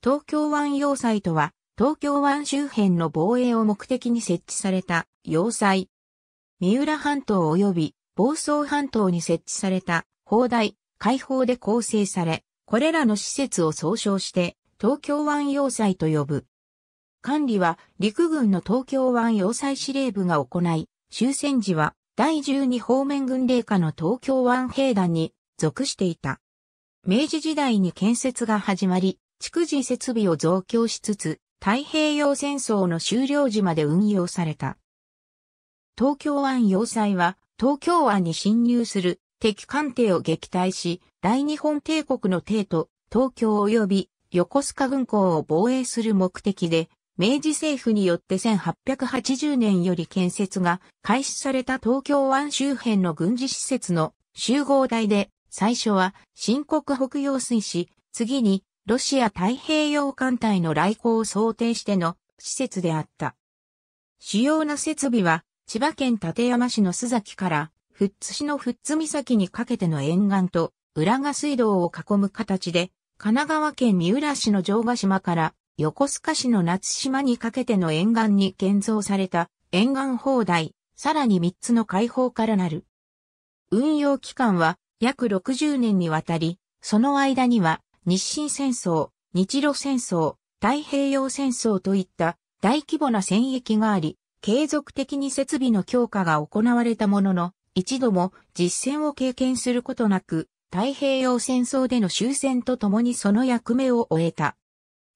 東京湾要塞とは、東京湾周辺の防衛を目的に設置された要塞。三浦半島及び房総半島に設置された砲台、開放で構成され、これらの施設を総称して東京湾要塞と呼ぶ。管理は陸軍の東京湾要塞司令部が行い、終戦時は第12方面軍令下の東京湾兵団に属していた。明治時代に建設が始まり、築地設備を増強しつつ、太平洋戦争の終了時まで運用された。東京湾要塞は、東京湾に侵入する敵艦艇を撃退し、大日本帝国の帝都、東京及び横須賀軍港を防衛する目的で、明治政府によって1880年より建設が開始された東京湾周辺の軍事施設の集合台で、最初は新国北洋水市、次にロシア太平洋艦隊の来航を想定しての施設であった。主要な設備は、千葉県館山市の須崎から、富津市の富津岬にかけての沿岸と、浦賀水道を囲む形で、神奈川県三浦市の城ヶ島から横須賀市の夏島にかけての沿岸に建造された沿岸砲台、さらに3つの開放からなる。運用期間は約60年にわたり、その間には日清戦争、日露戦争、太平洋戦争といった大規模な戦役があり、継続的に設備の強化が行われたものの、一度も実戦を経験することなく、太平洋戦争での終戦とともにその役目を終えた。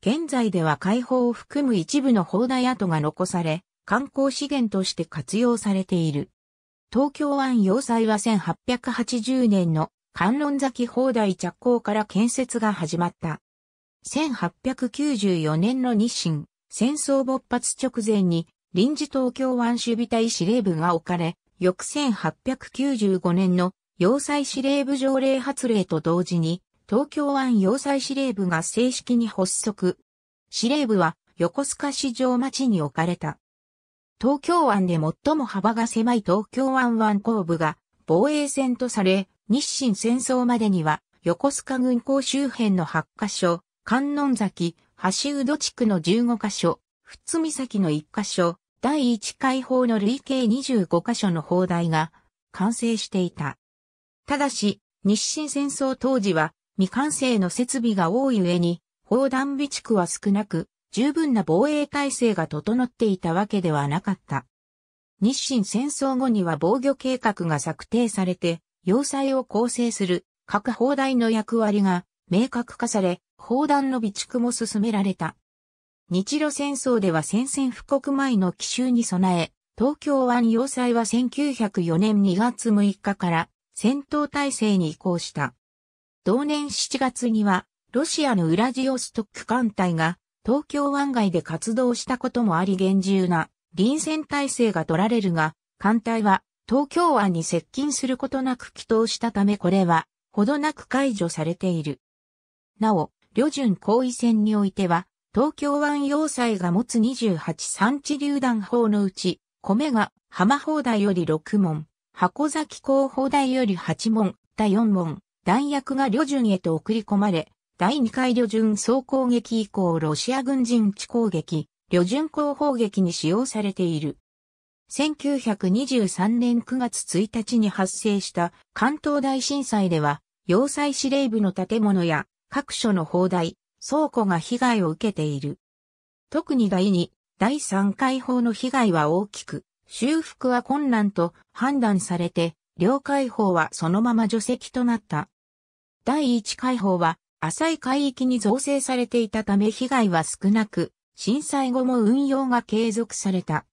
現在では解放を含む一部の砲台跡が残され、観光資源として活用されている。東京湾要塞は1880年の観論崎砲台着工から建設が始まった。1894年の日清、戦争勃発直前に臨時東京湾守備隊司令部が置かれ、翌1895年の要塞司令部条例発令と同時に、東京湾要塞司令部が正式に発足。司令部は横須賀市場町に置かれた。東京湾で最も幅が狭い東京湾湾後部が防衛線とされ、日清戦争までには、横須賀軍港周辺の8カ所、観音崎、橋宇土地区の15カ所、つみ岬の1カ所、第1海砲の累計25カ所の砲台が完成していた。ただし、日清戦争当時は未完成の設備が多い上に、砲弾備蓄は少なく、十分な防衛体制が整っていたわけではなかった。日清戦争後には防御計画が策定されて、要塞を構成する各砲台の役割が明確化され、砲弾の備蓄も進められた。日露戦争では戦線布告前の奇襲に備え、東京湾要塞は1904年2月6日から戦闘体制に移行した。同年7月には、ロシアのウラジオストック艦隊が東京湾外で活動したこともあり厳重な臨戦体制が取られるが、艦隊は東京湾に接近することなく帰祷したためこれは、ほどなく解除されている。なお、旅順行為船においては、東京湾要塞が持つ28産地榴弾砲のうち、米が浜砲台より6門、箱崎港砲台より8門、第4門、弾薬が旅順へと送り込まれ、第2回旅順総攻撃以降ロシア軍陣地攻撃、旅順後砲撃に使用されている。1923年9月1日に発生した関東大震災では、要塞司令部の建物や各所の砲台、倉庫が被害を受けている。特に第2、第3回砲の被害は大きく、修復は困難と判断されて、両解放はそのまま除籍となった。第1解放は浅い海域に造成されていたため被害は少なく、震災後も運用が継続された。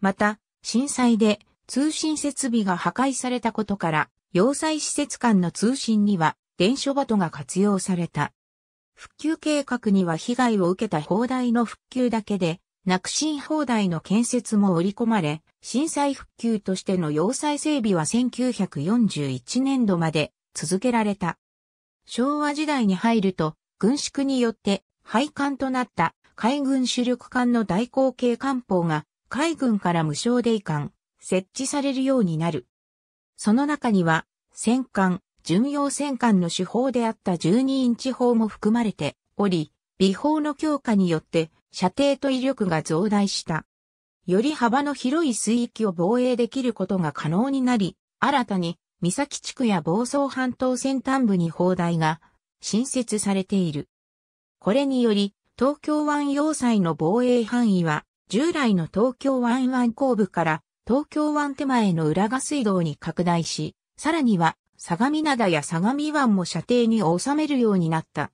また、震災で通信設備が破壊されたことから、要塞施設間の通信には電書バトが活用された。復旧計画には被害を受けた砲台の復旧だけで、なくし新砲台の建設も織り込まれ、震災復旧としての要塞整備は1941年度まで続けられた。昭和時代に入ると、軍縮によって廃艦となった海軍主力艦の大口径艦砲が海軍から無償で移管、設置されるようになる。その中には、戦艦、巡洋戦艦の手法であった12インチ砲も含まれており、美砲の強化によって射程と威力が増大した。より幅の広い水域を防衛できることが可能になり、新たに三崎地区や房総半島先端部に砲台が新設されている。これにより、東京湾要塞の防衛範囲は従来の東京湾湾後部から東京湾手前の浦賀水道に拡大し、さらには相模灘や相模湾も射程に収めるようになった。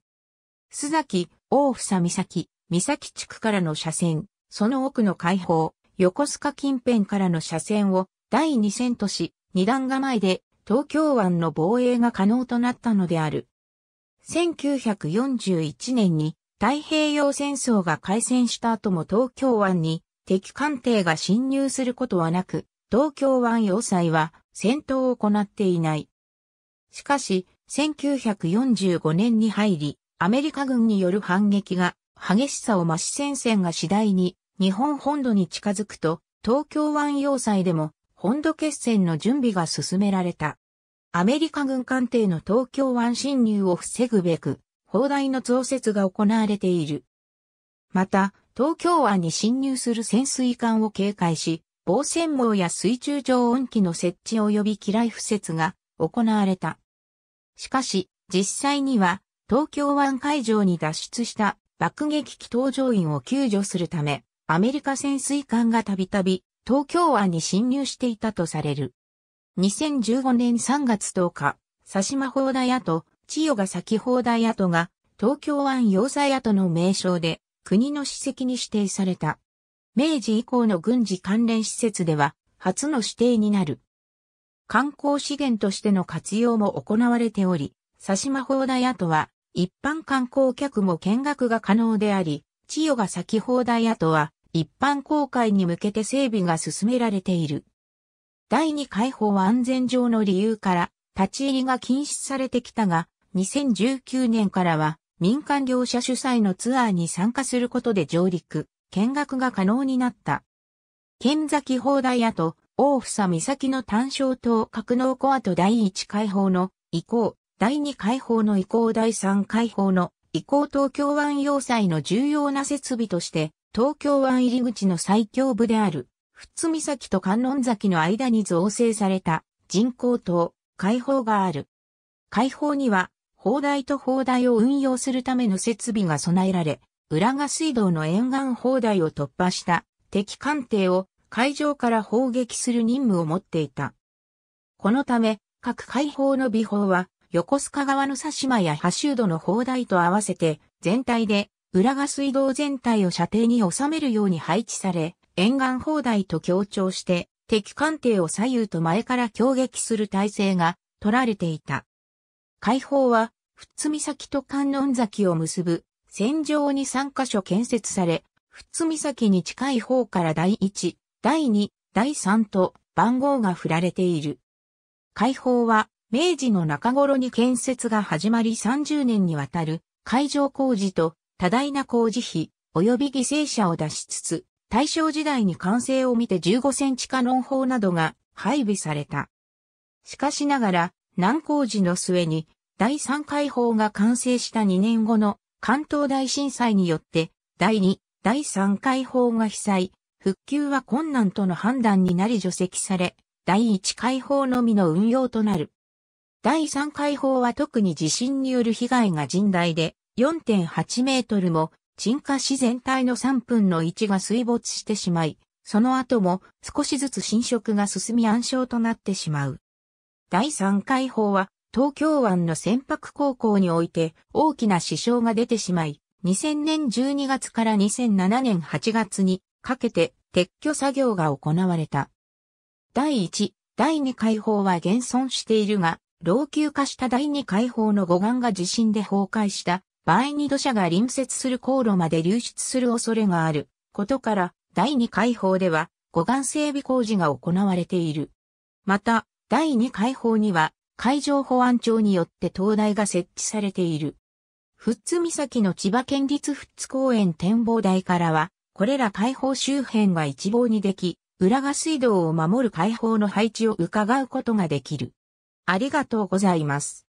須崎、大房岬、岬地区からの車線、その奥の開放、横須賀近辺からの車線を第2線とし、二段構えで東京湾の防衛が可能となったのである。1941年に太平洋戦争が開戦した後も東京湾に敵艦艇が侵入することはなく、東京湾要塞は戦闘を行っていない。しかし、1945年に入り、アメリカ軍による反撃が激しさを増し戦線が次第に日本本土に近づくと、東京湾要塞でも本土決戦の準備が進められた。アメリカ軍艦艇の東京湾侵入を防ぐべく、砲台の増設が行われている。また、東京湾に侵入する潜水艦を警戒し、防潜網や水中常温機の設置及び機雷敷設が行われた。しかし、実際には、東京湾海上に脱出した爆撃機搭乗員を救助するため、アメリカ潜水艦がたびたび東京湾に侵入していたとされる。2015年3月10日、佐島砲台跡千代が先放題跡が東京湾要塞跡の名称で国の史跡に指定された。明治以降の軍事関連施設では初の指定になる。観光資源としての活用も行われており、佐島放題跡は一般観光客も見学が可能であり、千代が先放題跡は一般公開に向けて整備が進められている。第二解放は安全上の理由から立ち入りが禁止されてきたが、2019年からは民間業者主催のツアーに参加することで上陸、見学が可能になった。剣崎砲台跡、大房岬の単焦島格納庫跡第1解放の移行、第2解放の移行第3解放の移行東京湾要塞の重要な設備として、東京湾入り口の最強部である、富津岬と観音崎の間に造成された人工島、解放がある。解放には砲台と砲台を運用するための設備が備えられ、浦賀水道の沿岸砲台を突破した敵艦艇を海上から砲撃する任務を持っていた。このため、各海砲の美砲は、横須賀側の佐島や波州戸の砲台と合わせて、全体で、浦賀水道全体を射程に収めるように配置され、沿岸砲台と強調して、敵艦艇を左右と前から攻撃する体制が取られていた。解放は、富津岬と観音崎を結ぶ、戦場に3カ所建設され、富津岬に近い方から第1、第2、第3と番号が振られている。解放は、明治の中頃に建設が始まり30年にわたる会場工事と多大な工事費及び犠牲者を出しつつ、大正時代に完成を見て15センチカノン砲などが配備された。しかしながら、難工事の末に第3回法が完成した2年後の関東大震災によって、第2、第3回法が被災、復旧は困難との判断になり除籍され、第1回法のみの運用となる。第3回法は特に地震による被害が甚大で、4.8メートルも沈下し全体の3分の1が水没してしまい、その後も少しずつ浸食が進み暗礁となってしまう。第3回法は東京湾の船舶航行において大きな支障が出てしまい、2000年12月から2007年8月にかけて撤去作業が行われた。第1、第2解放は現存しているが、老朽化した第2解放の護岸が地震で崩壊した場合に土砂が隣接する航路まで流出する恐れがあることから、第2解放では護岸整備工事が行われている。また、第2解放には海上保安庁によって灯台が設置されている。富津岬の千葉県立富津公園展望台からは、これら海放周辺が一望にでき、浦賀水道を守る海放の配置を伺うことができる。ありがとうございます。